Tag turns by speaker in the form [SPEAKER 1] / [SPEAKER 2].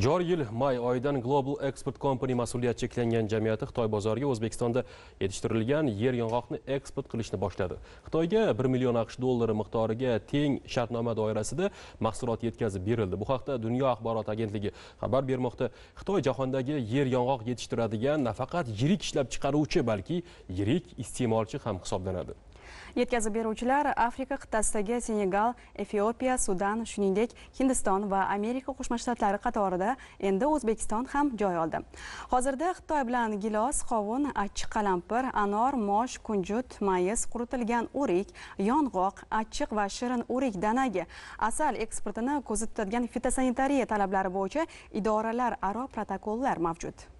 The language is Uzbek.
[SPEAKER 1] joriy yil may oyidan global export company mas'uliyat cheklangan jamiyati xitoy bozoriga o'zbekistonda yetishtirilgan yer yong'oqni eksport qilishni boshladi xitoyga 1 million aqsh dollari miqdoriga teng shartnoma doirasida mahsulot yetkazib berildi bu haqda dunyo axborot agentligi xabar bermoqda xitoy jahondagi yer yong'oq yetishtiradigan nafaqat yirik ishlab chiqaruvchi balki yirik iste'molchi ham hisoblanadi
[SPEAKER 2] yetkazib beruvchilar afrika qit'asidagi senegal efiopiya sudan shuningdek hindiston va amerika qo'shma shtatlari qatorida endi o'zbekiston ham joy oldi hozirda xitoy bilan gilos qovun achchiq qalampir anor mosh kunjut mayiz quritilgan o'rik yong'oq achchiq va shirin o'rik danagi asal eksportini ko'zda tutadigan fitosanitariya talablari bo'yicha idoralararo protokollar mavjud